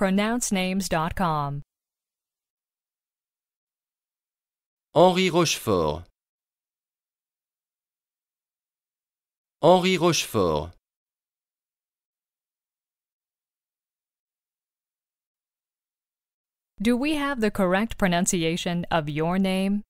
pronouncenames.com. Henri Rochefort. Henri Rochefort. Do we have the correct pronunciation of your name?